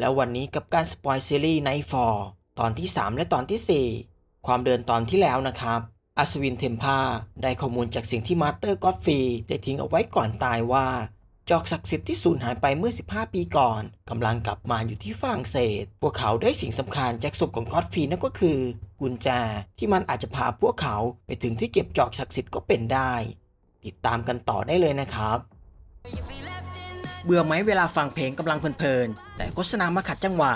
แล้ววันนี้กับการสปอยซีรีส์ไนฟอร์ตอนที่ 3 และตอนที่ 4 ความเดินตอนที่แล้วนะครับ อัศวินเทมพาได้ข้อมูลจากสิ่งที่มาสเตอร์ก็อดฟรีได้ทิ้งเอาไว้ก่อนตายว่า จอกศักดิ์สิทธิ์ที่สูญหายไปเมื่อ 15 ปีก่อนกำลังกลับมาอยู่ที่ฝรั่งเศส พวกเขาได้สิ่งสำคัญจากศพของก็อดฟรีนั่นก็คือกุญแจที่มันอาจจะพาพวกเขาไปถึงที่เก็บจอกศักดิ์สิทธิ์ก็เป็นได้ ติดตามกันต่อได้เลยนะครับเบื่อไหมเวลาฟังเพลงกำลังเพลินๆ แต่โฆษณามาขัดจังหวะ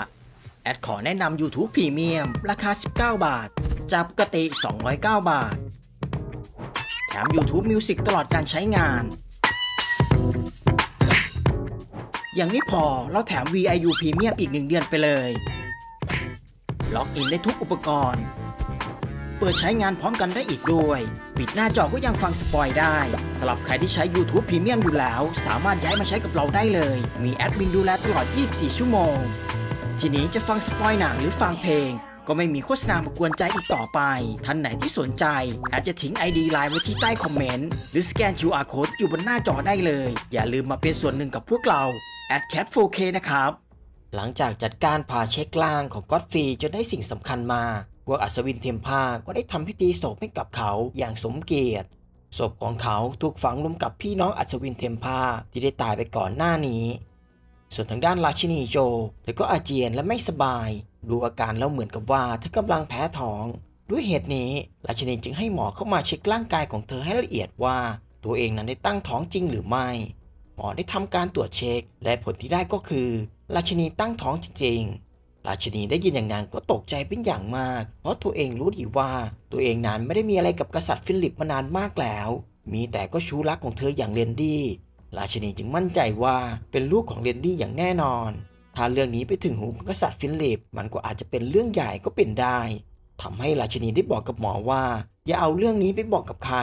แอดขอแนะนำ YouTube Premium ราคา 19 บาทจบกะกติ 209 บาท แถม YouTube Music ตลอดการใช้งาน อย่างนี้พอ เราแถม VIU Premium อีกหนึ่งเดือนไปเลยล็อกอินได้ทุกอุปกรณ์เปิดใช้งานพร้อมกันได้อีกด้วย ปิดหน้าจอก็ยังฟังสปอยได้สำหรับใครที่ใช้ YouTube Premium อยู่แล้ว สามารถย้ายมาใช้กับเราได้เลย มีแอดมินดูแลตลอด 24 ชั่วโมง ทีนี้จะฟังสปอยหนังหรือฟังเพลง ก็ไม่มีโฆษณามากวนใจอีกต่อไป ท่านไหนที่สนใจอาจจะทิ้ง ID ไลน์ไว้ที่ใต้คอมเมนต์หรือสแกน QR code อยู่บนหน้าจอได้เลย อย่าลืมมาเป็นส่วนหนึ่งกับพวกเราอ t cat 4k นะครับ หลังจากจัดการผ่าเช็คล่างของก็อดฟรีจนได้สิ่งสำคัญมาวกอัศวินเทียมพาก็ได้ทำพิธีศพให้กับเขาอย่างสมเกียรติ ศพของเขาถูกฝังรวมกับพี่น้องอัศวินเทมพาที่ได้ตายไปก่อนหน้านี้ ส่วนทางด้านราชินีโจเธอก็อาเจียนและไม่สบาย ดูอาการแล้วเหมือนกับว่าเธอกำลังแพ้ท้อง ด้วยเหตุนี้ ราชินีจึงให้หมอเข้ามาเช็คร่างกายของเธอให้ละเอียดว่า ตัวเองนั้นได้ตั้งท้องจริงหรือไม่หมอได้ทำการตรวจเช็คและผลที่ได้ก็คือ ราชินีตั้งท้องจริงราชินีได้ยินอย่างนั้นก็ตกใจเป็นอย่างมาก เพราะตัวเองรู้ดีว่าตัวเองนั้นไม่ได้มีอะไรกับกษัตริย์ฟิลิปมานานมากแล้ว มีแต่ก็ชู้รักของเธออย่างเรนดี้ ราชินีจึงมั่นใจว่าเป็นลูกของเรนดี้อย่างแน่นอน ถ้าเรื่องนี้ไปถึงหูกษัตริย์ฟิลิป มันก็อาจจะเป็นเรื่องใหญ่ก็เป็นได้ทำให้ราชินีได้บอกกับหมอว่าอย่าเอาเรื่องนี้ไปบอกกับใคร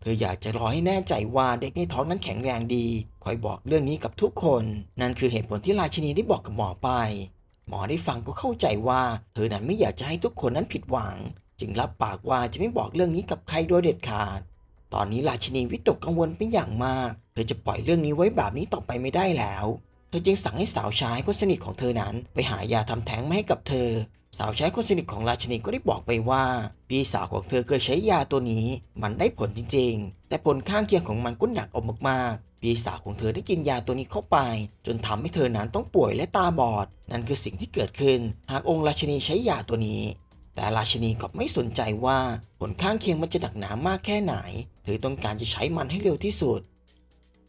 เธออยากจะรอให้แน่ใจว่าเด็กในท้องนั้นแข็งแรงดีคอยบอกเรื่องนี้กับทุกคน นั่นคือเหตุผลที่ราชินีได้บอกกับหมอไปหมอได้ฟังก็เข้าใจว่าเธอนั้นไม่อยากจะให้ทุกคนนั้นผิดหวัง จึงรับปากว่าจะไม่บอกเรื่องนี้กับใครโดยเด็ดขาดตอนนี้ราชินีวิตกกังวลเป็นอย่างมาก เธอจะปล่อยเรื่องนี้ไว้แบบนี้ต่อไปไม่ได้แล้วเธอจึงสั่งให้สาวใช้คนสนิทของเธอนั้น ไปหายาทำแท้งมาให้กับเธอสาวใช้คนสนิทของราชินีก็ได้บอกไปว่าพี่สาวของเธอเคยใช้ยาตัวนี้ มันได้ผลจริงๆ แต่ผลข้างเคียงของมันก็หนักออกมากๆพี่สาวของเธอได้กินยาตัวนี้เข้าไป จนทำให้เธอนั้นต้องป่วยและตาบอด นั่นคือสิ่งที่เกิดขึ้น หากองค์ราชินีใช้ยาตัวนี้ แต่ราชินีก็ไม่สนใจว่าผลข้างเคียงมันจะหนักหนามากแค่ไหน เธอต้องการจะใช้มันให้เร็วที่สุด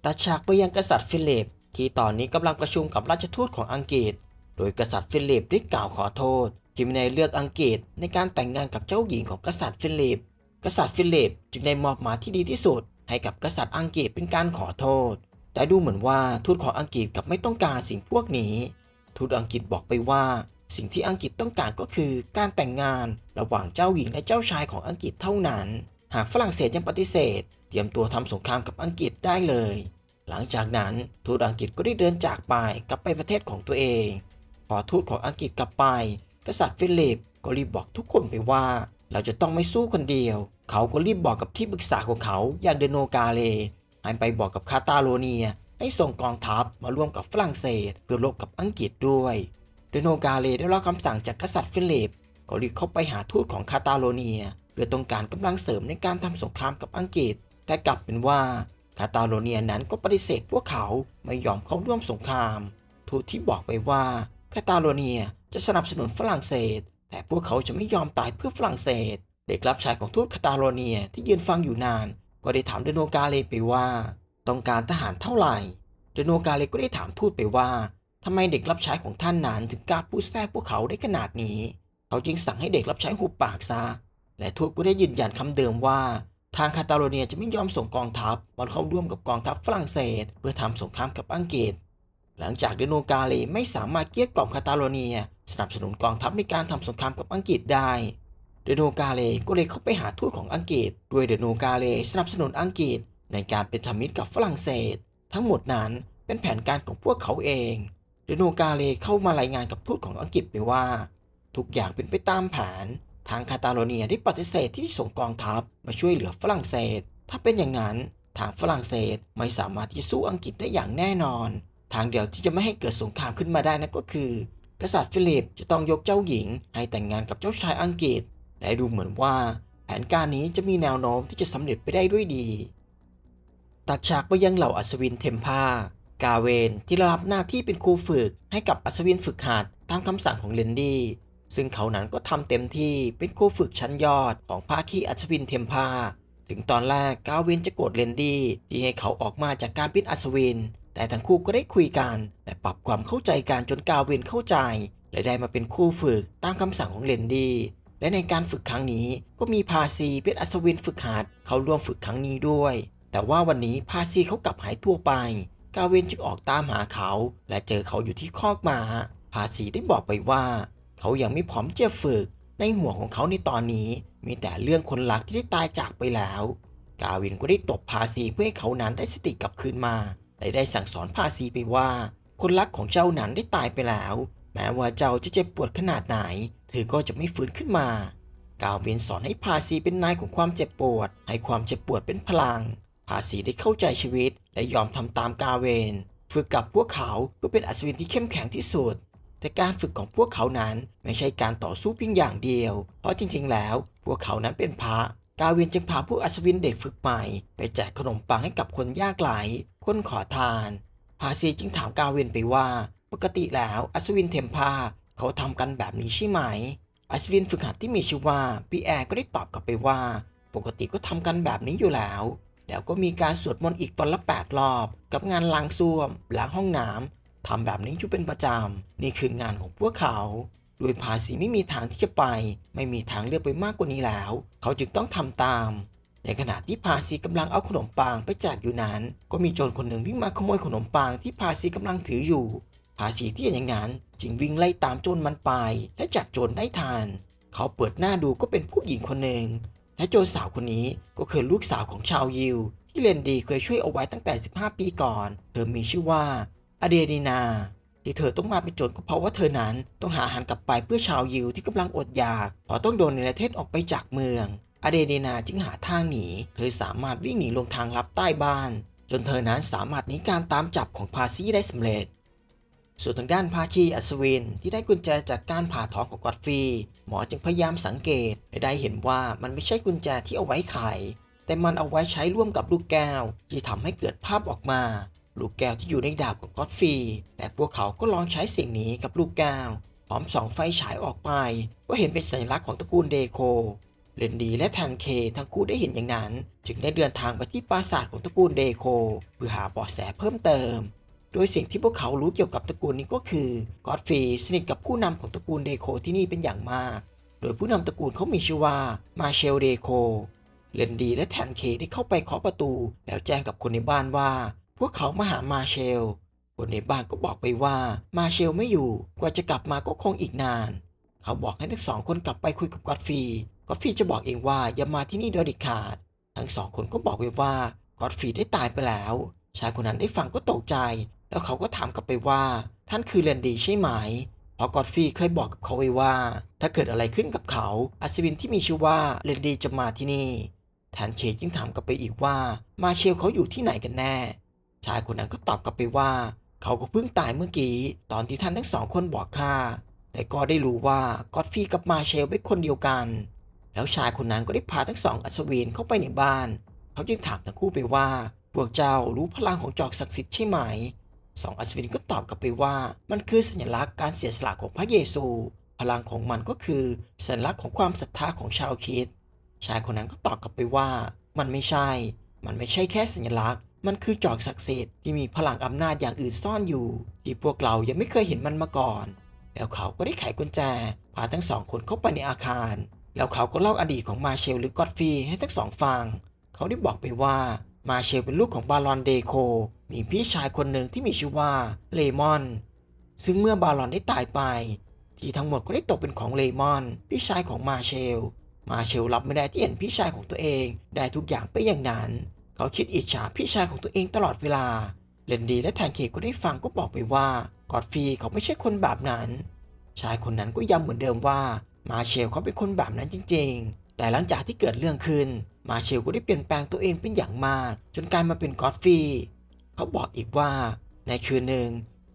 ตัดฉากไปยังกษัตริย์ฟิลิปที่ตอนนี้กำลังประชุมกับราชทูตของอังกฤษ โดยกษัตริย์ฟิลิปได้กล่าวขอโทษฮิมนายเลือกอังกฤษในการแต่งงานกับเจ้าหญิงของกษัตริย์ฟิลิป กษัตริย์ฟิลิป จึงได้มอบหมายที่ดีที่สุด ให้กับกษัตริย์อังกฤษเป็นการขอโทษ แต่ดูเหมือนว่าทูตของอังกฤษกับไม่ต้องการสิ่งพวกนี้ ทูตอังกฤษบอกไปว่า สิ่งที่อังกฤษต้องการก็คือ การแต่งงานระหว่างเจ้าหญิงและเจ้าชายของอังกฤษเท่านั้น หากฝรั่งเศสยังปฏิเสธ เตรียมตัวทำสงครามกับอังกฤษได้เลย หลังจากนั้นทูตอังกฤษก็ได้เดินจากไปกลับไปประเทศของตัวเอง พอทูตของอังกฤษกลับไปกษัตริย์ฟิลิปก็รีบบอกทุกคนไปว่า เราจะต้องไม่สู้คนเดียว เขาก็รีบบอกกับที่ปรึกษาของเขาอย่างเดโนกาเลให้ไปบอกกับคาตาโลเนีย ให้ส่งกองทัพมาร่วมกับฝรั่งเศส เพื่อรบกับอังกฤษด้วยเดโนกาเล ได้รับคำสั่งจากกษัตริย์ฟิลิปก็รีบเข้าไปหาทูตของคาตาโลเนีย เพื่อต้องการกำลังเสริมในการทำสงครามกับอังกฤษ แต่กลับเป็นว่า คาตาโลเนียนั้นก็ปฏิเสธพวกเขาไม่ยอมเข้าร่วมสงครามทูตที่บอกไปว่าคาตาโลเนียจะสนับสนุนฝรั่งเศส แต่พวกเขาจะไม่ยอมตายเพื่อฝรั่งเศส เด็กรับใช้ของทูตคาตาโลเนียที่ยืนฟังอยู่นาน ก็ได้ถามเดโนกาเลไปว่า ต้องการทหารเท่าไหร่ เดโนกาเลก็ได้ถามทูตไปว่าทำไมเด็กรับใช้ของท่านนานถึงกล้าพูดแท้พวกเขาได้ขนาดนี้ เขาจึงสั่งให้เด็กรับใช้หุบปากซะ และทูตก็ได้ยืนยันคำเดิมว่า ทางคาตาโลเนียจะไม่ยอมส่งกองทัพมาเข้าร่วมกับกองทัพฝรั่งเศส เพื่อทำสงครามกับอังกฤษหลังจากเดโนกาเลไม่สามารถเกลี้ยกล่อมคาตาโลเนียสนับสนุนกองทัพในการทำสงครามกับอังกฤษได้ เดโนกาเลก็เลยเข้าไปหาทูตของอังกฤษด้วยเดโนกาเลสนับสนุนอังกฤษในการเป็นธรรมิตรกับฝรั่งเศส ทั้งหมดนั้นเป็นแผนการของพวกเขาเองเดโนกาเลเข้ามารายงานกับทูตของอังกฤษไปว่า ทุกอย่างเป็นไปตามแผน ทางคาตาโลเนียได้ปฏิเสธที่ส่งกองทัพมาช่วยเหลือฝรั่งเศส ถ้าเป็นอย่างนั้นทางฝรั่งเศสไม่สามารถที่สู้อังกฤษได้อย่างแน่นอนทางเดียวที่จะไม่ให้เกิดสงครามขึ้นมาได้นั่นก็คือ กษัตริย์ฟิลิปจะต้องยกเจ้าหญิง ให้แต่งงานกับเจ้าชายอังกฤษ และดูเหมือนว่า แผนการนี้จะมีแนวโน้มที่จะสำเร็จไปได้ด้วยดี ตัดฉากไปยังเหล่าอัศวินเทมพากาเวนที่รับหน้าที่เป็นครูฝึก ให้กับอัศวินฝึกหัด ตามคำสั่งของเลนดี้ซึ่งเขานั้นก็ทำเต็มที่เป็นครูฝึกชั้นยอดของภาคีอัศวินเทมพาถึงตอนแรกกาเวนจะโกรธเลนดี้ที่ให้เขาออกมาจากการเป็นอัศวินแต่ทั้งคู่ก็ได้คุยกัน และปรับความเข้าใจกันจนกาเวนเข้าใจ และได้มาเป็นคู่ฝึกตามคำสั่งของเลนดี้และในการฝึกครั้งนี้ก็มีพาซีเป็นอัศวินฝึกหัด เขาร่วมฝึกครั้งนี้ด้วย แต่ว่าวันนี้พาซีเขากลับหายตัวไปกาเวนจึงออกตามหาเขา และเจอเขาอยู่ที่คอกมาพาซีได้บอกไปว่า เขายังไม่พร้อมจะฝึก ในหัวของเขาในตอนนี้มีแต่เรื่องคนรักที่ได้ตายจากไปแล้ว กาเวนก็ได้ตบพาซีเพื่อให้เขานั้นได้สติกลับคืนมาและได้สั่งสอนพาซีไปว่า คนรักของเจ้านั้นได้ตายไปแล้ว แม้ว่าเจ้าจะเจ็บปวดขนาดไหนเธอก็จะไม่ฟื้นขึ้นมา กาเวนสอนให้พาซีเป็นนายของความเจ็บปวดให้ความเจ็บปวดเป็นพลังพาซีได้เข้าใจชีวิต และยอมทำตามกาเวน ฝึกกับพวกเขาเพื่อเป็นอัศวินที่เข้มแข็งที่สุด แต่การฝึกของพวกเขานั้นไม่ใช่การต่อสู้เพียงอย่างเดียว เพราะจริงๆแล้ว พวกเขานั้นเป็นพระกาเวนจึงพาพวกอัศวินเด็กฝึกใหม่ไปแจกขนมปังให้กับคนยากไร้คนขอทานพาซีจึงถามกาเวนไปว่า ปกติแล้วอัศวินเทมพา เขาทำกันแบบนี้ใช่ไหมอัศวินฝึกหัดที่มีชื่อว่าปีแอร์ก็ได้ตอบกลับไปว่า ปกติก็ทำกันแบบนี้อยู่แล้ว แล้วก็มีการสวดมนต์อีกวันละ 8 รอบ กับงานล้างซ่วมล้างห้องน้ำทำแบบนี้อยู่เป็นประจำนี่คืองานของพวกเขาโดยภาษีไม่มีทางที่จะไป ไม่มีทางเลือกไปมากกว่านี้แล้ว เขาจึงต้องทำตามในขณะที่พาซีกำลังเอาขนมปังไปแจกอยู่นั้น ก็มีโจรคนหนึ่งวิ่งมาขโมยขนมปังที่พาซีกำลังถืออยู่พาซีที่เห็นอย่างนั้นจึงวิ่งไล่ตามโจรมันไป และจับโจรได้ทันเขาเปิดหน้าดูก็เป็นผู้หญิงคนหนึ่ง และโจรสาวคนนี้ก็คือลูกสาวของชาวยิวที่เลนดีเคยช่วยเอาไว้ตั้งแต่ 15 ปีก่อน เธอมีชื่อว่าอเดรีนาที่เธอต้องมาเป็นโจรก็เพราะว่าเธอนั้นต้องหาอาหารกลับไปเพื่อชาวยิวที่กำลังอดอยากเพราะต้องโดนในประเทศออกไปจากเมืองอเดเดนาจึงหาทางหนีเธอสามารถวิ่งหนีลงทางลับใต้บ้าน จนเธอนั้นสามารถหนีการตามจับของพาซี่ได้สำเร็จ ส่วนทางด้านภาคีอัศวินที่ได้กุญแจจากการผ่าท้องของกอดฟี หมอจึงพยายามสังเกตและได้เห็นว่ามันไม่ใช่กุญแจที่เอาไว้ไขแต่มันเอาไว้ใช้ร่วมกับลูกแก้วที่ทำให้เกิดภาพออกมา ลูกแก้วที่อยู่ในดาบของกอดฟีแต่พวกเขาก็ลองใช้สิ่งนี้กับลูกแก้วพร้อมส่องไฟฉายออกไป ก็เห็นเป็นสัญลักษณ์ของตระกูลเดโคเรนดีและทานเคทั้งคู่ได้เห็นอย่างนั้น จึงได้เดินทางไปที่ปราสาทของตระกูลเดโคเพื่อหาเบาะแสเพิ่มเติม โดยสิ่งที่พวกเขารู้เกี่ยวกับตระกูลนี้ก็คือ กอดฟรีสนิทกับผู้นำของตระกูลเดโคที่นี่เป็นอย่างมาก โดยผู้นำตระกูลเขามีชื่อว่ามาเชลเดโคเรนดีและแทนเคได้เข้าไปเคาะประตู แล้วแจ้งกับคนในบ้านว่า พวกเขามาหามาเชล คนในบ้านก็บอกไปว่ามาเชลไม่อยู่กว่าจะกลับมาก็คงอีกนาน เขาบอกให้ทั้งสองคนกลับไปคุยกับกอดฟรีก็ฟีจะบอกเองว่าอย่ามาที่นี่โดยเด็ดขาด ทั้งสองคนก็บอกไวว่ากอดฟีได้ตายไปแล้ว ชายคนนั้นได้ฟังก็ตกใจ แล้วเขาก็ถามกลับไปว่า ท่านคือเรนดีใช่ไหม เพราะกอดฟีเคยบอกกับเขาไว้ว่า ถ้าเกิดอะไรขึ้นกับเขา อัศวินที่มีชื่อว่าเรนดีจะมาที่นี่ แทนเคจึงถามกลับไปอีกว่า มาเชลเขาอยู่ที่ไหนกันแน่ ชายคนนั้นก็ตอบกลับไปว่า เขาก็เพิ่งตายเมื่อกี้ตอนที่ท่านทั้งสองคนบอกข้าแต่ก็ได้รู้ว่ากอดฟีกับมาเชลเป็นคนเดียวกันแล้วชายคนนั้นก็ได้พาทั้งสองอัศวินเข้าไปในบ้าน เขาจึงถามทั้งคู่ไปว่า พวกเจ้ารู้พลังของจอกศักดิ์สิทธิ์ใช่ไหมสองอัศวินก็ตอบกลับไปว่า มันคือสัญลักษณ์การเสียสละของพระเยซู พลังของมันก็คือสัญลักษณ์ของความศรัทธาของชาวคิดชายคนนั้นก็ตอบกลับไปว่า มันไม่ใช่ มันไม่ใช่แค่สัญลักษณ์ มันคือจอกศักดิ์สิทธิ์ที่มีพลังอำนาจอย่างอื่นซ่อนอยู่ ที่พวกเรายังไม่เคยเห็นมันมาก่อน แล้วเขาก็ได้ไขกุญแจพาทั้งสองคนเข้าไปในอาคารแล้วเขาก็เล่าอดีตของมาเชลหรือกอดฟีให้ทั้งสองฟัง เขาได้บอกไปว่ามาเชลเป็นลูกของบารอนเดโคมีพี่ชายคนหนึ่งที่มีชื่อว่าเลมอน ซึ่งเมื่อบารอนได้ตายไป ที่ทั้งหมดก็ได้ตกเป็นของเลมอนพี่ชายของมาเชล มาเชลรับไม่ได้ที่เห็นพี่ชายของตัวเองได้ทุกอย่างไปอย่างนั้น เขาคิดอิจฉาพี่ชายของตัวเองตลอดเวลาเลนดีและแทนเคก็ได้ฟังก็บอกไปว่ากอดฟีเขาไม่ใช่คนแบบนั้น ชายคนนั้นก็ย้ำเหมือนเดิมว่ามาเชลเขาเป็นคนแบบนั้นจริง ๆ แต่หลังจากที่เกิดเรื่องขึ้นมาเชลก็ได้เปลี่ยนแปลงตัวเองเป็นอย่างมากจนกลายมาเป็นกอดฟีเขาบอกอีกว่า ในคืนหนึ่ง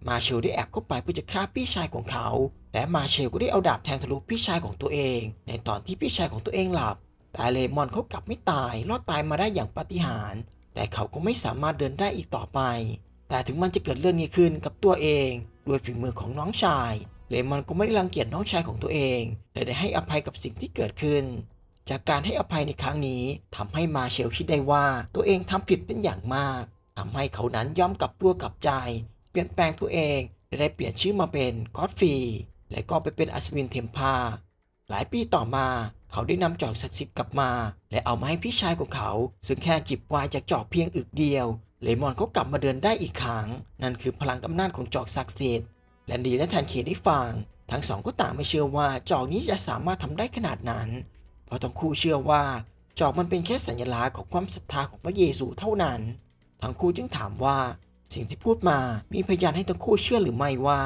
มาเชลได้แอบเข้าไปเพื่อจะฆ่าพี่ชายของเขาและมาเชลก็ได้เอาดาบแทงทะลุพี่ชายของตัวเอง ในตอนที่พี่ชายของตัวเองหลับ แต่เลมอนเขากลับไม่ตายรอดตายมาได้อย่างปาฏิหาริย์แต่เขาก็ไม่สามารถเดินได้อีกต่อไป แต่ถึงมันจะเกิดเรื่องนี้ขึ้นกับตัวเองด้วยฝีมือของน้องชายเลมอนก็ไม่ได้รังเกียจน้องชายของตัวเองและได้ให้อภัยกับสิ่งที่เกิดขึ้น จากการให้อภัยในครั้งนี้ทำให้มาเชลคิดได้ว่าตัวเองทำผิดเป็นอย่างมาก ทำให้เขานั้นยอมกลับตัวกลับใจ เปลี่ยนแปลงตัวเองและได้เปลี่ยนชื่อมาเป็นกอดฟีและก็ไปเป็นอัศวินเทมพาหลายปีต่อมา เขาได้นำจอบศักดิ์สิทธิ์กลับมา และเอามาให้พี่ชายของเขา ซึ่งแค่จิบวายจากจอบเพียงอึกเดียว เลมอนก็กลับมาเดินได้อีกครั้งนั่นคือพลังอำนาจของจอกศักดิ์สิทธิ์แลนดีและทันเคได้ฟัง ทั้งสองก็ต่างไม่เชื่อว่า จอกนี้จะสามารถทำได้ขนาดนั้น เพราะทั้งคู่เชื่อว่าจอกมันเป็นแค่สัญลักษณ์ของความศรัทธาของพระเยซูเท่านั้น ทั้งคู่จึงถามว่าสิ่งที่พูดมา มีพยานให้ทั้งคู่เชื่อหรือไม่ว่า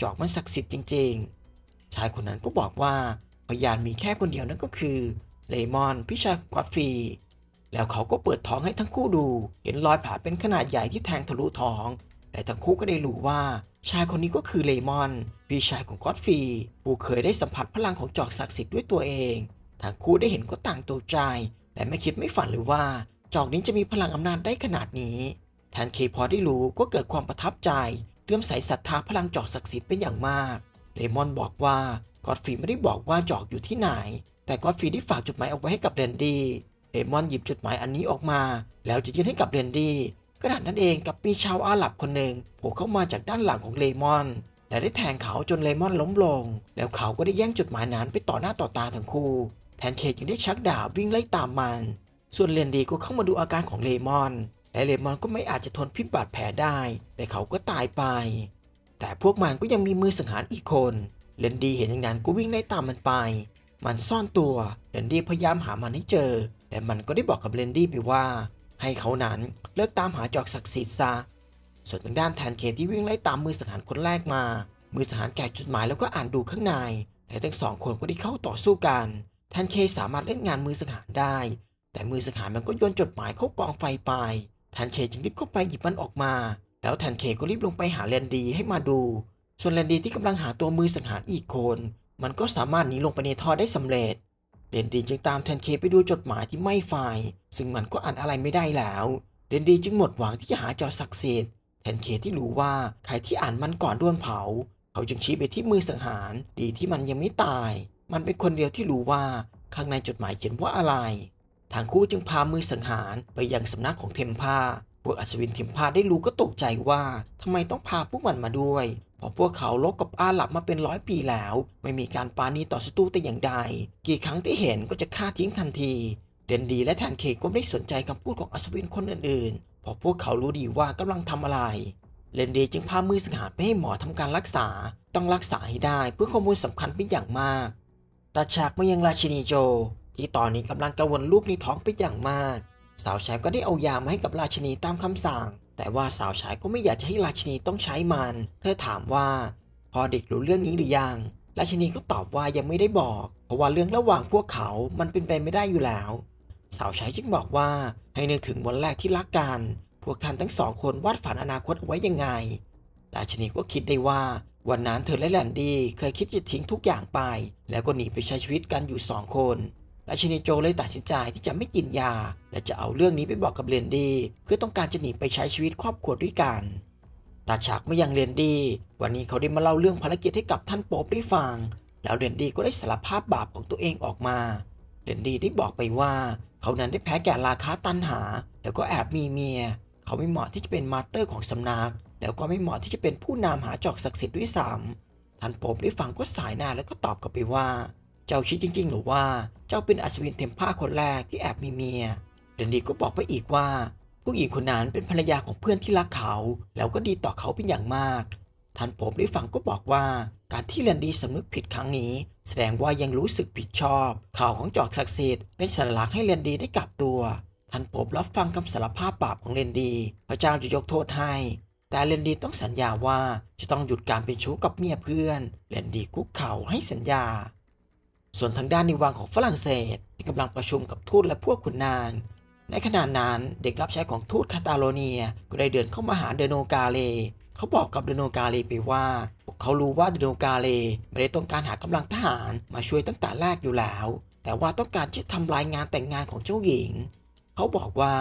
จอกมันศักดิ์สิทธิ์จริง ๆ ชายคนนั้นก็บอกว่า พยานมีแค่คนเดียวนั่นก็คือเลมอนพิชากอดฟี แล้วเขาก็เปิดท้องให้ทั้งคู่ดู เห็นรอยผ่าเป็นขนาดใหญ่ที่แทงทะลุท้องและทั้งคู่ก็ได้รู้ว่าชายคนนี้ก็คือเลมอนพี่ชายของก็อดฟีผู้เคยได้สัมผัสพลังของจอกศักดิ์สิทธิ์ด้วยตัวเองทั้งคู่ได้เห็นก็ต่างตกใจ และไม่คิดไม่ฝันเลยว่า จอกนี้จะมีพลังอำนาจได้ขนาดนี้ แทนเคพอได้รู้ก็เกิดความประทับใจเลื่อมใสศรัทธาพลังจอกศักดิ์สิทธิ์เป็นอย่างมากเลมอนบอกว่ากอดฟีไม่ได้บอกว่าจอกอยู่ที่ไหน แต่กอดฟีได้ฝากจดหมายเอาไว้ให้กับเรนดี้เลมอนหยิบจดหมายอันนี้ออกมาแล้วจะยื่นให้กับเรนดี้ขณะนั้นเองกับปีชาวอาหรับคนหนึ่งโผล่เข้ามาจากด้านหลังของเลมอนและได้แทงเขาจนเลมอนล้มลง แล้วเขาก็ได้แย่งจดหมายนั้นไปต่อหน้าต่อตาทั้งคู่ แทนเคยังได้ชักดาบวิ่งไล่ตามมัน ส่วนเรนดีก็เข้ามาดูอาการของเลมอนและเลมอนก็ไม่อาจจะทนพิษบาดแผลได้ และเขาก็ตายไป แต่พวกมันก็ยังมีมือสังหารอีกคนเรนดีเห็นอย่างนั้นก็วิ่งไล่ตามมันไป มันซ่อนตัวเรนดีพยายามหามันให้เจอและมันก็ได้บอกกับเรนดี้ไปว่าให้เขานั้นเลิกตามหาจอกศักดิ์สิทธิ์ซะ ส่วนทางด้านแทนเคที่วิ่งไล่ตามมือสังหารคนแรกมา มือสังหารแกะจดหมายแล้วก็อ่านดูข้างในและทั้งสองคนก็ได้เข้าต่อสู้กันแทนเคสามารถเล่นงานมือสังหารได้ แต่มือสังหารมันก็โยนจดหมายเข้ากองไฟไปแทนเคจึงรีบเข้าไปหยิบมันออกมา แล้วแทนเคก็รีบลงไปหาแลนดีให้มาดู ส่วนแลนดีที่กำลังหาตัวมือสังหารอีกคน มันก็สามารถหนีลงไปในท่อได้สำเร็จเดนดีจึงตามแทนเคไปดูจดหมายที่ไม่ฝ่าย ซึ่งมันก็อ่านอะไรไม่ได้แล้ว เดนดีจึงหมดหวังที่จะหาจอสักเซตแทนเคที่รู้ว่าใครที่อ่านมันก่อนด้วนเผา เขาจึงชี้ไปที่มือสังหาร ดีที่มันยังไม่ตาย มันเป็นคนเดียวที่รู้ว่า ข้างในจดหมายเขียนว่าอะไรทางคู่จึงพามือสังหาร ไปยังสำนักของเทมพาพวกอัศวินเทมพาได้รู้ก็ตกใจว่าทำไมต้องพาพวกมันมาด้วยพราะพวกเขาลบกับอาหรับมาเป็นร้อยปีแล้ว ไม่มีการปาณีต่อศัตรูแต่อย่างใดกี่ครั้งที่เห็นก็จะฆ่าทิ้งทันทีเดนดีและแทนเคก็ไม่ได้สนใจคำพูดของอัศวินคนอื่นๆเพราะพวกเขารู้ดีว่ากำลังทำอะไรเรนดีจึงพามือสังหารไปให้หมอทำการรักษา ต้องรักษาให้ได้เพื่อข้อมูลสำคัญเป็นอย่างมากตาฉากมายังราชินีโจ ที่ตอนนี้กำลังกังวลลูกในท้องเป็นอย่างมาก สาวใช้ก็ได้เอายามาให้กับราชินีตามคำสั่งแต่ว่าสาวใช้ก็ไม่อยากจะให้ราชินีต้องใช้มัน เธอถามว่า พอเด็กรู้เรื่องนี้หรือยัง ราชินีก็ตอบว่ายังไม่ได้บอก เพราะว่าเรื่องระหว่างพวกเขามันเป็นไปไม่ได้อยู่แล้ว สาวใช้จึงบอกว่า ให้นึกถึงวันแรกที่รักกัน พวกท่านทั้งสองคนวาดฝันอนาคตเอาไว้ยังไง ราชินีก็คิดได้ว่า วันนั้นเธอและแลนดี้เคยคิดจะทิ้งทุกอย่างไป แล้วก็หนีไปใช้ชีวิตกันอยู่สองคนราชินีโจเลยตัดสินใจที่จะไม่กินยา และจะเอาเรื่องนี้ไปบอกกับเรียนดีเพื่อต้องการจะหนีไปใช้ชีวิตครอบครัวด้วยกัน ตาฉากไม่ยังเรียนดี วันนี้เขาได้มาเล่าเรื่องภารกิจให้กับท่านโป๊ได้ฟังแล้วเรียนดีก็ได้สารภาพบาปของตัวเองออกมา เรียนดีได้บอกไปว่า เขานั้นได้แพ้แก่ราคาตันหาแล้วก็แอบมีเมียเขาไม่เหมาะที่จะเป็นมาสเตอร์ของสำนักแล้วก็ไม่เหมาะที่จะเป็นผู้นำหาจอกศักดิ์สิทธิ์ด้วยซ้ำท่านโป๊ได้ฟังก็สายหน้าแล้วก็ตอบกลับไปว่าเจ้าคิดจริงๆหรือว่าเจ้าเป็นอัศวินเทมพ้าคนแรกที่แอบมีเมียเดนดีก็บอกไปอีกว่า ผู้หญิงคนนั้นเป็นภรรยาของเพื่อนที่รักเขา แล้วก็ดีต่อเขาเป็นอย่างมาก ท่านผมได้ฟังก็บอกว่า การที่แลนดีสำนึกผิดครั้งนี้ แสดงว่ายังรู้สึกผิดชอบข่าวของจอกศักดิ์สิทธิ์เป็นสัญลักษณ์ให้แลนดีได้กลับตัวท่านผมรับฟังคำสารภาพบาปของเลนดีพระเจ้าจะยกโทษให้ แต่เลนดีต้องสัญญาว่าจะต้องหยุดการเป็นชู้กับเมียเพื่อนเลนดีคุกเข่าให้สัญญาส่วนทางด้านในวังของฝรั่งเศส ที่กำลังประชุมกับทูตและพวกขุนนาง ในขณะนั้นเด็กรับใช้ของทูตคาตาโลเนีย ก็ได้เดินเข้ามาหาเดโนกาเล เขาบอกกับเดโนกาเลไปว่า เขารู้ว่าเดโนกาเลไม่ได้ต้องการหากำลังทหาร มาช่วยตั้งแต่แรกอยู่แล้ว แต่ว่าต้องการที่ทำลายงานแต่งงานของเจ้าหญิง เขาบอกว่า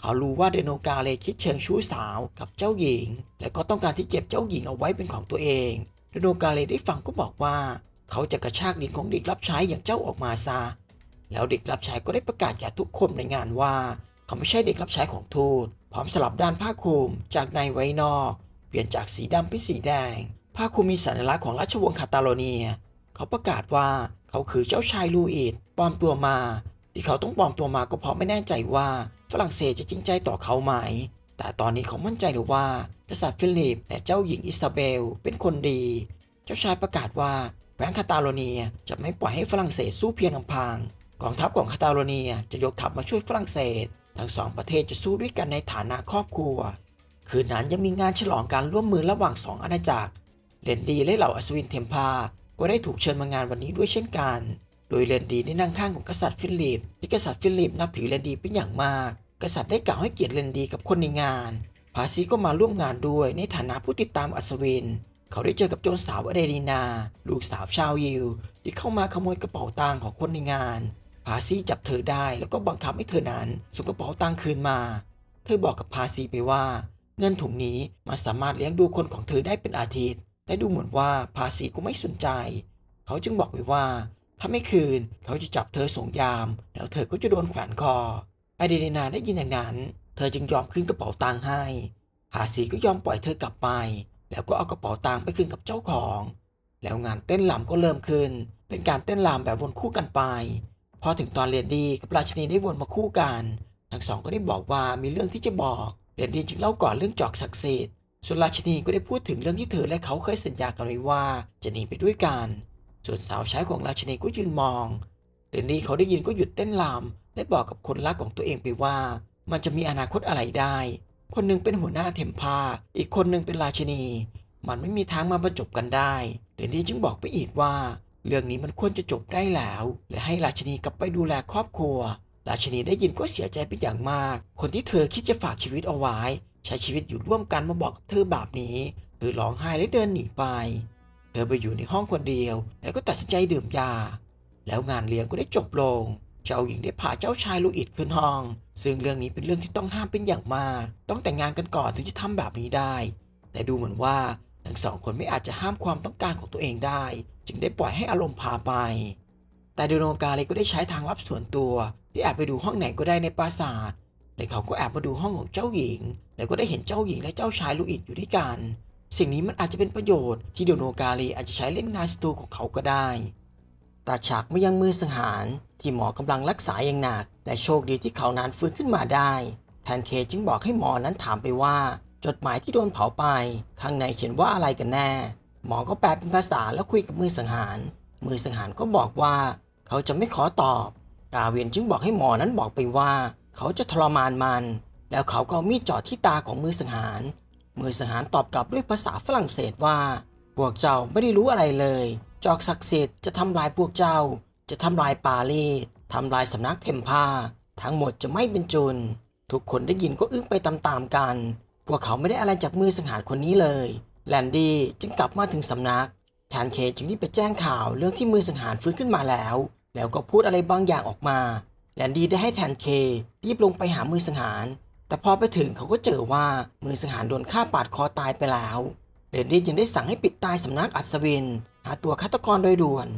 เขารู้ว่าเดโนกาเลคิดเชิงชู้สาวกับเจ้าหญิง และก็ต้องการที่เก็บเจ้าหญิงเอาไว้เป็นของตัวเอง เดโนกาเลได้ฟังก็บอกว่าเขาจะกระชากดินของเด็กรับใช้อย่างเจ้าออกมาซาแล้วเด็กรับใช้ก็ได้ประกาศแก่ทุกคนในงานว่า เขาไม่ใช่เด็กรับใช้ของทูตพร้อมสลับด้านผ้าคลุม จากในไว้นอก เปลี่ยนจากสีดำเป็นสีแดง ผ้าคลุมมีสัญลักษณ์ของราชวงศ์คาตาโลเนีย เขาประกาศว่า เขาคือเจ้าชายลูอิดปลอมตัวมา ที่เขาต้องปลอมตัวมาก็เพราะไม่แน่ใจว่า ฝรั่งเศสจะจริงใจต่อเขาไหม แต่ตอนนี้เขามั่นใจหรือว่ากษัตริย์ฟิลิปและเจ้าหญิงอิซาเบลเป็นคนดี เจ้าชายประกาศว่าการคาตาโลเนียจะไม่ปล่อยให้ฝรั่งเศสสู้เพียงลำพังกองทัพของคาตาโลเนียจะยกทัพมาช่วยฝรั่งเศส ทั้งสองประเทศจะสู้ด้วยกันในฐานะครอบครัว คืนนั้นยังมีงานฉลองการร่วมมือระหว่างสองอาณาจักรเลนดีและเหล่าอัศวินเทมพา ก็ได้ถูกเชิญมางานวันนี้ด้วยเช่นกัน โดยเลนดีได้นั่งข้างของกษัตริย์ฟิลิปที่กษัตริย์ฟิลิปนับถือเลนดีเป็นอย่างมาก กษัตริย์ได้กล่าวให้เกียรติเลนดีกับคนในงาน ภาซีก็มาร่วมงานด้วยในฐานะผู้ติดตามอัศวินเขาได้เจอกับโจรสาวอเดรินา ลูกสาวชาวยิว ที่เข้ามาขโมยกระเป๋าตังค์ของคนในงานพาซีจับเธอได้แล้วก็บังคับให้เธอนั้นส่งกระเป๋าตังค์คืนมา เธอบอกกับพาซีไปว่า เงินถุงนี้มันสามารถเลี้ยงดูคนของเธอได้เป็นอาทิตย์ แต่ดูเหมือนว่าพาซีก็ไม่สนใจ เขาจึงบอกไปว่าถ้าไม่คืน เขาจะจับเธอส่งยาม แล้วเธอก็จะโดนแขวนคออเดรีนาได้ยินอย่างนั้นเธอจึงยอมคืนกระเป๋าตังค์ให้พาซีก็ยอมปล่อยเธอกลับไปแล้วก็เอากระเป๋าตังค์ไปคืนกับเจ้าของ แล้วงานเต้นลำก็เริ่มขึ้น เป็นการเต้นลำแบบวนคู่กันไป พอถึงตอนเรนดี้กับราชินีได้วนมาคู่กัน ทั้งสองก็ได้บอกว่ามีเรื่องที่จะบอก เรนดี้จึงเล่าก่อนเรื่องจอกศักดิ์สิทธิ์ ส่วนราชินีก็ได้พูดถึงเรื่องที่เธอและเขาเคยสัญญากันไว้ว่า จะหนีไปด้วยกัน ส่วนสาวใช้ของราชินีก็ยืนมอง เรนดี้เขาได้ยินก็หยุดเต้นลำและบอกกับคนรักของตัวเองไปว่า มันจะมีอนาคตอะไรได้คนนึงเป็นหัวหน้าเทมพาอีกคนนึงเป็นราชนี มันไม่มีทางมาประจบกันได้เดนนี่จึงบอกไปอีกว่า เรื่องนี้มันควรจะจบได้แล้ว และให้ราชนีกลับไปดูแลครอบครัว ราชนีได้ยินก็เสียใจเป็นอย่างมาก คนที่เธอคิดจะฝากชีวิตเอาไว้ ใช้ชีวิตอยู่ร่วมกันมาบอกกับเธอแบบนี้ เธอร้องไห้และเดินหนีไป เธอไปอยู่ในห้องคนเดียวแล้วก็ตัดสินใจดื่มยา แล้วงานเลี้ยงก็ได้จบลงเจ้าหญิงได้พาเจ้าชายลูอิดขึ้นห้อง ซึ่งเรื่องนี้เป็นเรื่องที่ต้องห้ามเป็นอย่างมาก ต้องแต่งงานกันก่อนถึงจะทำแบบนี้ได้ แต่ดูเหมือนว่าทั้งสองคนไม่อาจจะห้ามความต้องการของตัวเองได้ จึงได้ปล่อยให้อารมณ์พาไป แต่ดูโนกาเลก็ได้ใช้ทางลับส่วนตัว ที่แอบไปดูห้องไหนก็ได้ในปราสาท และเขาก็แอบมาดูห้องของเจ้าหญิง แล้วก็ได้เห็นเจ้าหญิงและเจ้าชายลูอิดอยู่ด้วยกัน สิ่งนี้มันอาจจะเป็นประโยชน์ที่เดโนกาเลอาจจะใช้เล่นนาสตูของเขาก็ได้ตาฉากไม่ยังมือสังหาร ที่หมอกำลังรักษาอย่างหนักและโชคดีที่เขานั้นฟื้นขึ้นมาได้ แทนเคจึงบอกให้หมอนั้นถามไปว่า จดหมายที่โดนเผาไป ข้างในเขียนว่าอะไรกันแน่หมอก็แปลเป็นภาษาแล้วคุยกับมือสังหาร มือสังหารก็บอกว่า เขาจะไม่ขอตอบกาเวียนจึงบอกให้หมอนั้นบอกไปว่า เขาจะทรมานมัน แล้วเขาก็มีดจอดที่ตาของมือสังหาร มือสังหารตอบกลับด้วยภาษาฝรั่งเศสว่าพวกเจ้าไม่ได้รู้อะไรเลยจอกศักดิ์สิทธิ์จะทำลายพวกเจ้า จะทำลายปาลีทำลายสำนักเทมพาทั้งหมดจะไม่เป็นจุนทุกคนได้ยินก็อึ้งไปตามๆกัน พวกเขาไม่ได้อะไรจากมือสังหารคนนี้เลย แลนดี้จึงกลับมาถึงสำนัก แทนเคจึงรีบไปแจ้งข่าวเรื่องที่มือสังหารฟื้นขึ้นมาแล้ว แล้วก็พูดอะไรบางอย่างออกมา แลนดี้ได้ให้แทนเครีบลงไปหามือสังหาร แต่พอไปถึงเขาก็เจอว่ามือสังหารโดนฆ่าปาดคอตายไปแล้วแลนดี้จึงได้สั่งให้ปิดตายสำนักอัศวินหาตัวฆาตกรโดยด่วน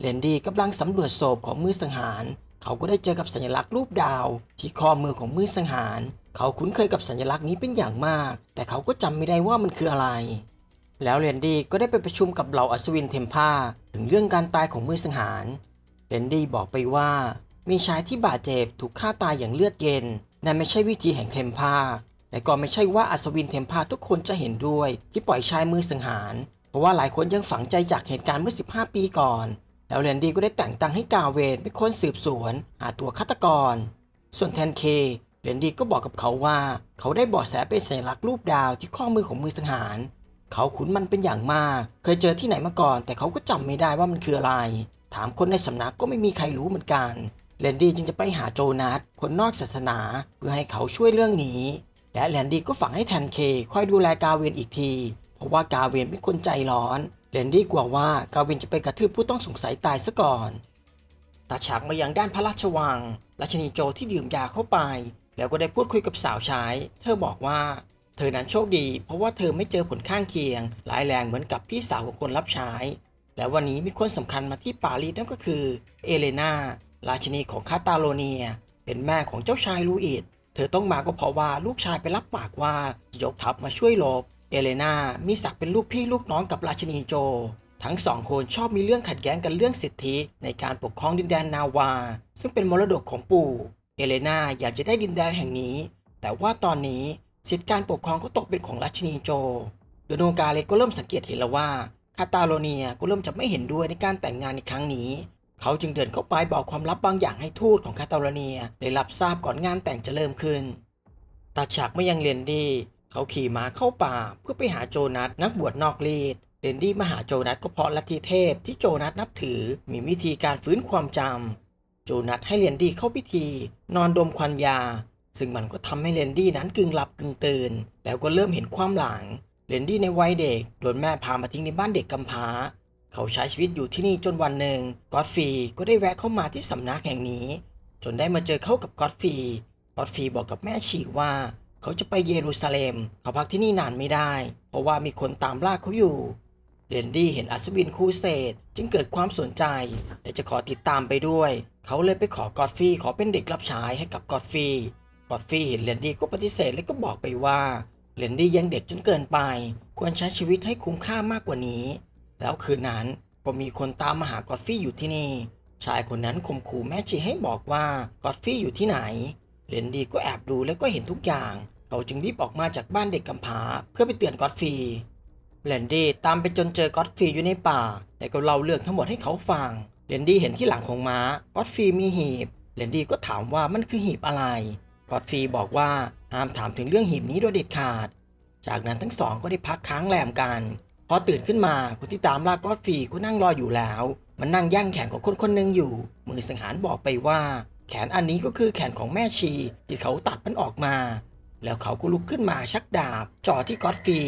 เลนดี้กำลังสำรวจศพของมือสังหาร เขาก็ได้เจอกับสัญลักษณ์รูปดาว ที่ข้อมือของมือสังหาร เขาคุ้นเคยกับสัญลักษณ์นี้เป็นอย่างมาก แต่เขาก็จำไม่ได้ว่ามันคืออะไร แล้วเลนดี้ก็ได้ไปประชุมกับเหล่าอัศวินเทมพ่าถึงเรื่องการตายของมือสังหารเลนดี้บอกไปว่า มีชายที่บาดเจ็บถูกฆ่าตายอย่างเลือดเย็นนั่นไม่ใช่วิธีแห่งเทมพ่าแต่ก็ไม่ใช่ว่าอัศวินเทมพาทุกคนจะเห็นด้วย ที่ปล่อยชายมือสังหารราะว่าหลายคนยังฝังใจจากเหตุการณ์เมื่อ 15 ปีก่อน แล้วแลนดี้ก็ได้แต่งตั้งให้กาเวดเป็นคนสืบสวน หาตัวฆาตกร ส่วนแทนเคเลนดี้ก็บอกกับเขาว่า เขาได้บอกแสเป็นสัญลักษณ์รูปดาวที่ข้อมือของมือสังหาร เขาขุนมันเป็นอย่างมาก เคยเจอที่ไหนมาก่อน แต่เขาก็จำไม่ได้ว่ามันคืออะไร ถามคนในสำนักก็ไม่มีใครรู้เหมือนกันแลนดี้จึงจะไปหาโจนัสคนนอกศาสนา เพื่อให้เขาช่วยเรื่องนี้และแลนดี้ก็ฝังให้แทนเคคอยดูแลกาเวนอีกทีเพราะว่ากาเวนเป็นคนใจร้อนเลนดี้กลัวว่ากาเวนจะไปกระทืบผู้ต้องสงสัยตายซะก่อน ตาฉากมายังด้านพระราชวัง ราชนีโจที่ดื่มยาเข้าไป แล้วก็ได้พูดคุยกับสาวใช้ เธอบอกว่า เธอนั้นโชคดี เพราะว่าเธอไม่เจอผลข้างเคียงร้ายแรงเหมือนกับพี่สาวของคนรับใช้ และวันนี้มีคนสำคัญมาที่ปารีสนั่นก็คือเอเลนาราชินีของคาตาโลเนีย เป็นแม่ของเจ้าชายลูอิดเธอต้องมาก็เพราะว่าลูกชายไปรับปากว่าจะยกทัพมาช่วยลบเอเลนามีศักดิ์เป็นลูกพี่ลูกน้องกับราชินีโจ ทั้งสองคนชอบมีเรื่องขัดแย้งกันเรื่องสิทธิในการปกครองดินแดนนาวาซึ่งเป็นมรดกของปู่ เอเลนาอยากจะได้ดินแดนแห่งนี้ แต่ว่าตอนนี้สิทธิการปกครองก็ตกเป็นของราชินีโจ โดโนกาเลก็เริ่มสังเกตเห็นแล้วว่า คาตาโลเนียก็เริ่มจะไม่เห็นด้วยในการแต่งงานในครั้งนี้ เขาจึงเดินเข้าไปบอกความลับบางอย่างให้ทูตของคาตาโลเนียได้รับทราบก่อนงานแต่งจะเริ่มขึ้นตาฉากไม่ยังเรียนดีเขาขี่ม้าเข้าป่า เพื่อไปหาโจนัสนักบวชนอกรีดเดนดี้มาหาโจนัสก็เพราะลัทธิเทพที่โจนัสนับถือมีวิธีการฟื้นความจำ โจนัสให้เรนดี้เข้าพิธี นอนดมควันยาซึ่งมันก็ทำให้เรนดี้นั้นกึ่งหลับกึ่งตื่นแล้วก็เริ่มเห็นความหลังเรนดี้ในวัยเด็กโดนแม่พามาทิ้งในบ้านเด็กกำพร้าเขาใช้ชีวิตอยู่ที่นี่จนวันหนึ่ง กอดฟีก็ได้แวะเข้ามาที่สำนักแห่งนี้ จนได้มาเจอเข้ากับกอดฟีกอดฟีบอกกับแม่ชีว่าเขาจะไปเยรูซาเล็มเขาพักที่นี่นานไม่ได้ เพราะว่ามีคนตามล่าเขาอยู่เดนดี้เห็นอัศวินคูเสดจึงเกิดความสนใจและจะขอติดตามไปด้วย เขาเลยไปขอกอดฟี่ขอเป็นเด็กรับใช้ให้กับกอดฟี่กอดฟี่เห็นเรนดี้ก็ปฏิเสธและก็บอกไปว่าเรนดี้ยังเด็กจนเกินไป ควรใช้ชีวิตให้คุ้มค่ามากกว่านี้ แล้วคืนนั้นก็มีคนตามมาหากอดฟี่อยู่ที่นี่ ชายคนนั้นข่มขู่แม่ชีให้บอกว่ากอดฟี่อยู่ที่ไหนเรนดี้ก็แอบดูและก็เห็นทุกอย่างเขาจึงรีบออกมาจากบ้านเด็กกำพร้าเพื่อไปเตือนกอตฟรีแลนดี้ตามไปจนเจอกอตฟรีอยู่ในป่า แต่ก็เล่าเรื่องทั้งหมดให้เขาฟังแลนดี้เห็นที่หลังของม้า กอตฟรีมีหีบแลนดี้ก็ถามว่ามันคือหีบอะไร กอตฟรีบอกว่าห้ามถามถึงเรื่องหีบนี้โดยเด็ดขาด จากนั้นทั้งสองก็ได้พักค้างแรมกัน พอตื่นขึ้นมาคนที่ตามล่ากอตฟรีก็นั่งรออยู่แล้ว มันนั่งย่างแขนของคนคนหนึ่งอยู่ มือสังหารบอกไปว่า แขนอันนี้ก็คือแขนของแม่ชีที่เขาตัดมันออกมาแล้วเขาก็ลุกขึ้นมาชักดาบจ่อที่กอดฟี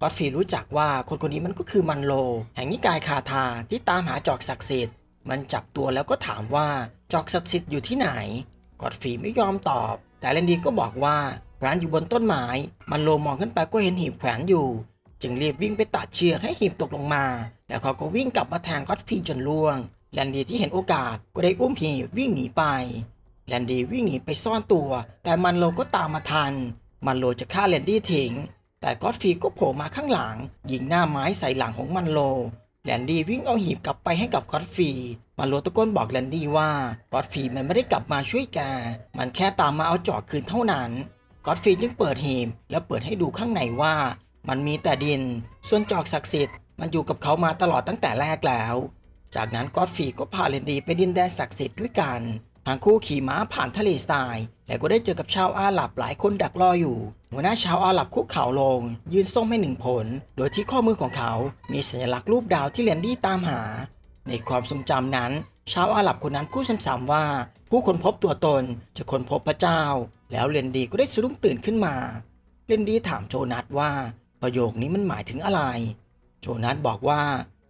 กอดฟีรู้จักว่าคนคนนี้มันก็คือมันโล แห่งนิกายคาทาที่ตามหาจอกศักดิ์สิทธิ์ มันจับตัวแล้วก็ถามว่าจอกศักดิ์สิทธิ์อยู่ที่ไหน กอดฟีไม่ยอมตอบ แต่เลนดีก็บอกว่าร้านอยู่บนต้นไม้มันโลมองขึ้นไปก็เห็นหีบแขวนอยู่ จึงรีบวิ่งไปตัดเชือกให้หีบตกลงมาแล้วเขาก็วิ่งกลับมาแทงกอดฟีจนล่วง แลนดีที่เห็นโอกาสก็ได้อุ้มหีบวิ่งหนีไปแลนดี้วิ่งหนีไปซ่อนตัวแต่มันโลก็ตามมาทัน มันโลจะฆ่าแลนดี้ทิ้ง แต่ก็อดฟีก็โผล่มาข้างหลัง ยิงหน้าไม้ใส่หลังของมันโล แลนดี้วิ่งเอาหีบกลับไปให้กับก็อดฟี มันโลตะโกนบอกแลนดี้ว่าก็อดฟีมันไม่ได้กลับมาช่วยแกมันแค่ตามมาเอาจอกคืนเท่านั้นก็อดฟีจึงเปิดหีบแล้วเปิดให้ดูข้างในว่า มันมีแต่ดิน ส่วนจอกศักดิ์สิทธิ์มันอยู่กับเขามาตลอดตั้งแต่แรกแล้ว จากนั้นก็อดฟีก็พาแลนดี้ไปดินแดนศักดิ์สิทธิ์ด้วยกันทั้งคู่ขี่ม้าผ่านทะเลทรายและก็ได้เจอกับชาวอาหรับหลายคนดักรออยู่ หัวหน้าชาวอาหรับคุกเข่าลง ยืนส่งให้หนึ่งผล โดยที่ข้อมือของเขา มีสัญลักษณ์รูปดาวที่เลนดี้ตามหา ในความทรงจำนั้น ชาวอาหรับคนนั้นพูดซ้ำๆว่าผู้คนพบตัวตนจะคนพบพระเจ้า แล้วเลนดีก็ได้สะดุ้งตื่นขึ้นมา เลนดีถามโจนัสว่า ประโยคนี้มันหมายถึงอะไรโจนัสบอกว่า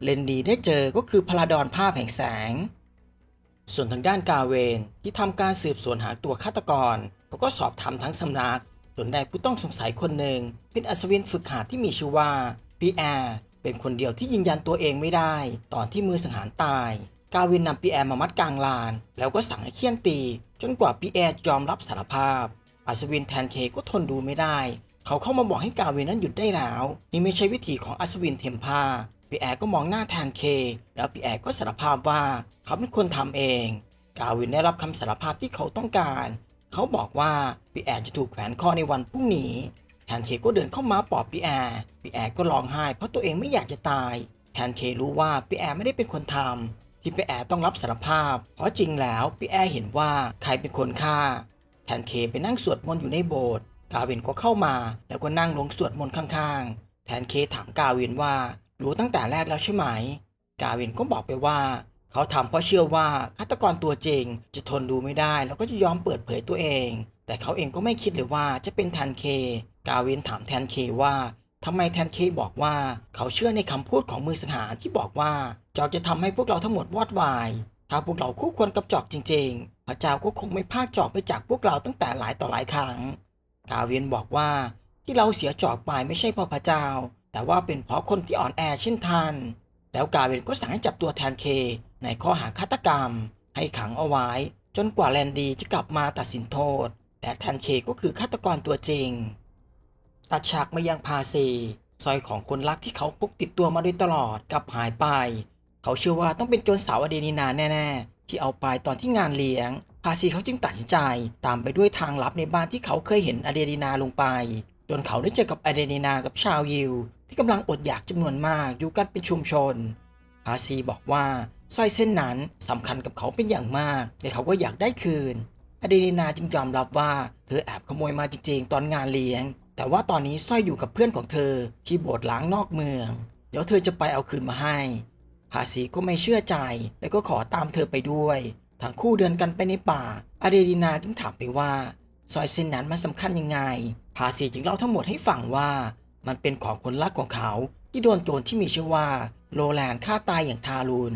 เลนดีได้เจอก็คือพลาดอนภาพแห่งแสงส่วนทางด้านกาเวนที่ทำการสืบสวนหาตัวฆาตกรเขาก็สอบถามทั้งสำนักจนได้ผู้ต้องสงสัยคนหนึ่งเป็นอัศวินฝึกหัดที่มีชื่อว่าปีแอร์เป็นคนเดียวที่ยืนยันตัวเองไม่ได้ ตอนที่มือสังหารตาย กาเวนนำปีแอร์มามัดกลางลาน แล้วก็สั่งให้เคี่ยนตี จนกว่าปีแอร์ยอมรับสารภาพอัศวินแทนเคก็ทนดูไม่ได้เขาเข้ามาบอกให้กาเวนนั้นหยุดได้แล้วนี่ไม่ใช่วิธีของ อัศวินเทมพาปีแอร์ก็มองหน้าแทนเค แล้วปีแอร์ก็สารภาพว่าเขาเป็นคนทำเองกาวินได้รับคำสารภาพที่เขาต้องการ เขาบอกว่าปีแอร์จะถูกแขวนคอในวันพรุ่งนี้ แทนเคก็เดินเข้ามาปลอบปีแอร์ปีแอร์ก็ร้องไห้เพราะตัวเองไม่อยากจะตาย แทนเครู้ว่าปีแอร์ไม่ได้เป็นคนทำที่ปีแอร์ต้องรับสารภาพเพราะจริงแล้วปีแอร์เห็นว่าใครเป็นคนฆ่าแทนเคไปนั่งสวดมนต์อยู่ในโบสถ์กาวินก็เข้ามาแล้วก็นั่งลงสวดมนต์ข้าง ๆ แทนเคถามกาวินว่ารู้ตั้งแต่แรกแล้วใช่ไหม กาวินก็บอกไปว่า เขาทำเพราะเชื่อว่าฆาตกรตัวจริง จะทนดูไม่ได้แล้วก็จะยอมเปิดเผยตัวเอง แต่เขาเองก็ไม่คิดเลยว่าจะเป็นแทนเค กาวินถามแทนเคว่าทำไมแทนเคบอกว่าเขาเชื่อในคำพูดของมือสังหารที่บอกว่าจอกจะทำให้พวกเราทั้งหมดวอดวาย ถ้าพวกเราคู่ควรกับจอกจริงๆ พระเจ้าก็คงไม่พากจอกไปจากพวกเราตั้งแต่หลายต่อหลายครั้งกาเวียนบอกว่าที่เราเสียจอบไปไม่ใช่เพราะพระเจ้า แต่ว่าเป็นเพราะคนที่อ่อนแอเช่นท่าน แล้วกาเวียนก็สั่งให้จับตัวแทนเค ในข้อหาฆาตกรรม ให้ขังเอาไว้จนกว่าแลนดีจะกลับมาตัดสินโทษและแทนเคก็คือฆาตกรตัวจริง ตัดฉากมายังพาเซสร้อยของคนรักที่เขาพกติดตัวมาโดยตลอดกลับหายไป เขาเชื่อว่าต้องเป็นโจรสาวอเดนินาแน่ ๆ ที่เอาไปตอนที่งานเลี้ยงพาซีเขาจึงตัดสินใจตามไปด้วยทางลับในบ้านที่เขาเคยเห็นอเดรีนาลงไป จนเขาได้เจอกับอเดรีนา กับชาวยิวที่กำลังอดอยากจำนวนมากอยู่กันเป็นชุมชนพาซีบอกว่าสร้อยเส้นนั้นสำคัญกับเขาเป็นอย่างมากและเขาก็อยากได้คืน อเดรีนาจึงยอมรับว่าเธอแอบขโมยมาจริง ๆตอนงานเลี้ยง แต่ว่าตอนนี้สร้อยอยู่กับเพื่อนของเธอที่โบสถ์ล้างนอกเมือง เดี๋ยวเธอจะไปเอาคืนมาให้พาซีก็ไม่เชื่อใจและก็ขอตามเธอไปด้วยทั้งคู่เดินกันไปในป่าอาเดรินาจึงถามไปว่า ซอยเส้นนั้นมันสำคัญยังไงพาซีจึงเล่าทั้งหมดให้ฟังว่า มันเป็นของคนรักของเขาที่โดนโจรที่มีชื่อว่าโรแลนฆ่าตายอย่างทารุณ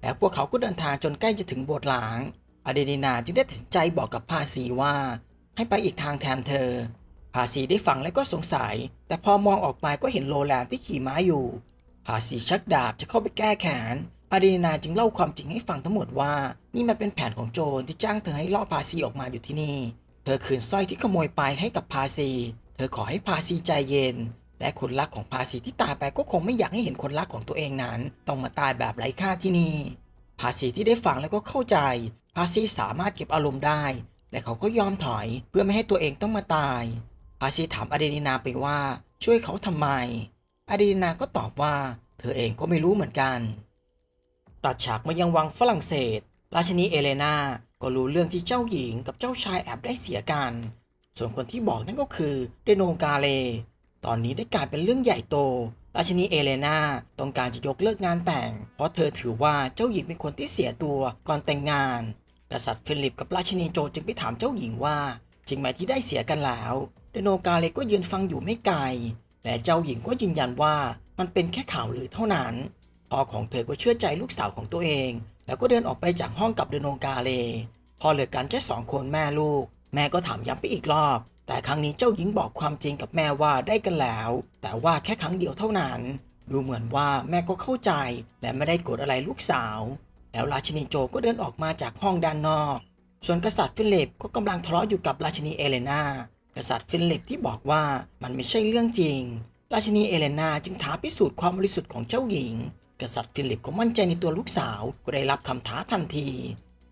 แล้วพวกเขาก็เดินทางจนใกล้จะถึงโบสถ์หลางอาเดรินาจึงได้ตัดสินใจบอกกับพาซีว่า ให้ไปอีกทางแทนเธอพาซีได้ฟังและก็สงสัย แต่พอมองออกไปก็เห็นโลแลนที่ขี่ม้าอยู่พาซีชักดาบจะเข้าไปแก้แขนอารีนาจึงเล่าความจริงให้ฟังทั้งหมดว่านี่มันเป็นแผนของโจรที่จ้างเธอให้ล่อพาซีออกมาอยู่ที่นี่ เธอคืนสร้อยที่ขโมยไปให้กับพาซี เธอขอให้พาซีใจเย็น และคนรักของพาซีที่ตายไปก็คงไม่อยากให้เห็นคนรักของตัวเองนั้นต้องมาตายแบบไร้ค่าที่นี่พาซีที่ได้ฟังแล้วก็เข้าใจพาซีสามารถเก็บอารมณ์ได้ และเขาก็ยอมถอย เพื่อไม่ให้ตัวเองต้องมาตายพาซีถามอารีนาไปว่าช่วยเขาทำไมอารีนาก็ตอบว่า เธอเองก็ไม่รู้เหมือนกันตัดฉากมายังวังฝรั่งเศส ราชินีเอเลนา ก็รู้เรื่องที่เจ้าหญิงกับเจ้าชายแอบได้เสียกัน ส่วนคนที่บอกนั่นก็คือเดโนกาเล ตอนนี้ได้กลายเป็นเรื่องใหญ่โต ราชินีเอเลนาต้องการจะยกเลิกงานแต่ง เพราะเธอถือว่าเจ้าหญิงเป็นคนที่เสียตัวก่อนแต่งงานกษัตริย์ฟิลิปกับราชินีโจจึงไปถามเจ้าหญิงว่าจริงไหมที่ได้เสียกันแล้ว เดโนกาเลก็ยืนฟังอยู่ไม่ไกลและเจ้าหญิงก็ยืนยันว่ามันเป็นแค่ข่าวลือเท่านั้นพ่อของเธอก็เชื่อใจลูกสาวของตัวเอง แล้วก็เดินออกไปจากห้องกับเดโนกาเลพอเหลือกันแค่สองคนแม่ลูก แม่ก็ถามย้ำไปอีกรอบ แต่ครั้งนี้เจ้าหญิงบอกความจริงกับแม่ว่าได้กันแล้ว แต่ว่าแค่ครั้งเดียวเท่านั้น ดูเหมือนว่าแม่ก็เข้าใจ และไม่ได้โกรธอะไรลูกสาว แล้วราชินีโจก็เดินออกมาจากห้องด้านนอก ส่วนกษัตริย์ฟิลิปก็กำลังทะเลาะอยู่กับราชินีเอเลนากษัตริย์ฟิลิปที่บอกว่ามันไม่ใช่เรื่องจริง ราชินีเอเลนาจึงท้าพิสูจน์ความบริสุทธิ์ของเจ้าหญิงกษัตริย์ฟิลิปก็มั่นใจในตัวลูกสาวก็ได้รับคำท้าทันที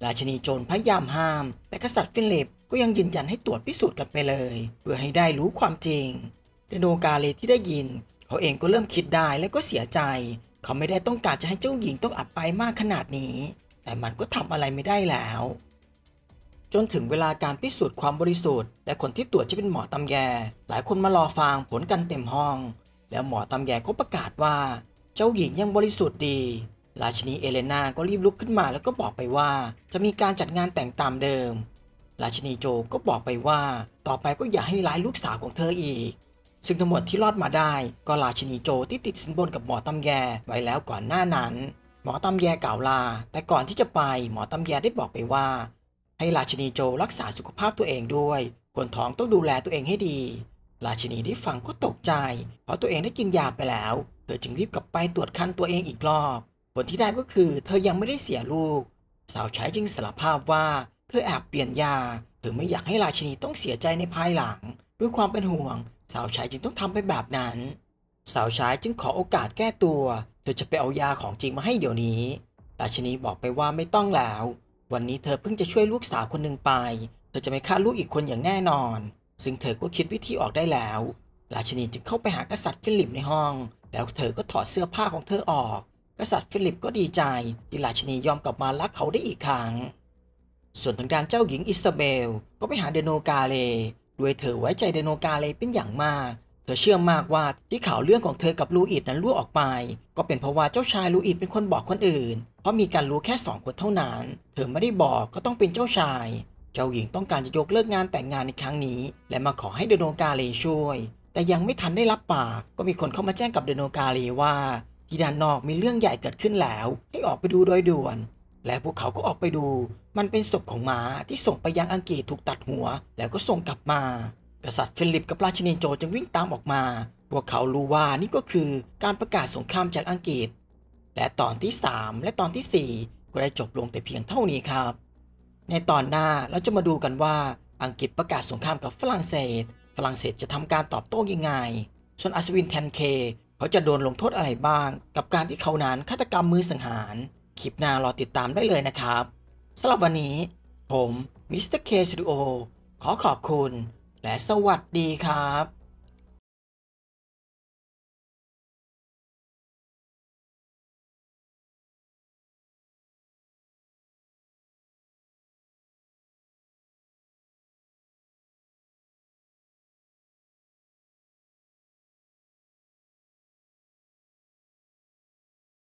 ราชนีโจรพยายามห้าม แต่กษัตริย์ฟิลิปก็ยังยืนยันให้ตรวจพิสูจน์กันไปเลย เพื่อให้ได้รู้ความจริงเดโนกาเลที่ได้ยิน เขาเองก็เริ่มคิดได้และก็เสียใจ เขาไม่ได้ต้องการจะให้เจ้าหญิงต้องอับไปมากขนาดนี้ แต่มันก็ทำอะไรไม่ได้แล้ว จนถึงเวลาการพิสูจน์ความบริสุทธิ์และคนที่ตรวจจะเป็นหมอตำแย หลายคนมารอฟังผลกันเต็มห้อง แล้วหมอตำแยก็ประกาศว่าเจ้าหญิงยังบริสุทธิ์ดี ราชินีเอเลนาก็รีบลุกขึ้นมาแล้วก็บอกไปว่า จะมีการจัดงานแต่งตามเดิม ราชินีโจก็บอกไปว่า ต่อไปก็อย่าให้ร้ายลูกสาวของเธออีก ซึ่งทั้งหมดที่รอดมาได้ก็ราชินีโจที่ติดสินบนกับหมอตำแยไว้แล้วก่อนหน้านั้น หมอตำแยกล่าวลา แต่ก่อนที่จะไปหมอตำแยได้บอกไปว่า ให้ราชินีโจรักษาสุขภาพตัวเองด้วย คนท้องต้องดูแลตัวเองให้ดี ราชินีได้ฟังก็ตกใจ เพราะตัวเองได้กินยาไปแล้วเธอจึงรีบกลับไปตรวจคันตัวเองอีกรอบ ผลที่ได้ก็คือเธอยังไม่ได้เสียลูก สาวใช้จึงสารภาพว่าเธอแอบเปลี่ยนยาเธอไม่อยากให้ราชินีต้องเสียใจในภายหลัง ด้วยความเป็นห่วง สาวใช้จึงต้องทำไปแบบนั้น สาวใช้จึงขอโอกาสแก้ตัว เธอจะไปเอายาของจริงมาให้เดี๋ยวนี้ ราชินีบอกไปว่าไม่ต้องแล้ว วันนี้เธอเพิ่งจะช่วยลูกสาวคนหนึ่งไป เธอจะไม่ฆ่าลูกอีกคนอย่างแน่นอน ซึ่งเธอก็คิดวิธีออกได้แล้ว ราชินีจึงเข้าไปหากษัตริย์ฟิลิปในห้องแล้วเธอก็ถอดเสื้อผ้าของเธอออก กษัตริย์ฟิลิปก็ดีใจที่ราชินียอมกลับมารักเขาได้อีกครั้ง ส่วนทางด้านเจ้าหญิงอิซาเบลก็ไปหาเดโนกาเล ด้วยเธอไว้ใจเดโนกาเลเป็นอย่างมาก เธอเชื่อมากว่าที่ข่าวเรื่องของเธอกับลูอิดนั้นรั่วออกไป ก็เป็นเพราะว่าเจ้าชายลูอิดเป็นคนบอกคนอื่น เพราะมีการรู้แค่สองคนเท่านั้น เธอไม่ได้บอกก็ต้องเป็นเจ้าชาย เจ้าหญิงต้องการจะยกเลิกงานแต่งงานในครั้งนี้ และมาขอให้เดโนกาเลช่วยแต่ยังไม่ทันได้รับปาก ก็มีคนเข้ามาแจ้งกับเดโนกาลีว่า ที่ด้านนอกมีเรื่องใหญ่เกิดขึ้นแล้ว ให้ออกไปดูโดยด่วน และพวกเขาก็ออกไปดู มันเป็นศพของหมาที่ส่งไปยังอังกฤษถูกตัดหัวแล้วก็ส่งกลับมา กษัตริย์ฟิลิปกับราชินีโจจึงวิ่งตามออกมา พวกเขารู้ว่านี่ก็คือการประกาศสงครามจากอังกฤษ และตอนที่ 3 และตอนที่4ก็ได้จบลงแต่เพียงเท่านี้ครับ ในตอนหน้าเราจะมาดูกันว่าอังกฤษประกาศสงครามกับฝรั่งเศสฝรั่งเศสจะทำการตอบโต้ยังไงส่วนอัศวินแทนเคเขาจะโดนลงโทษอะไรบ้าง กับการที่เขานั้นฆาตกรรมมือสังหารคลิปหน้ารอติดตามได้เลยนะครับ สำหรับวันนี้ ผมมิสเตอร์เคสตูดโอขอขอบคุณ และสวัสดีครับ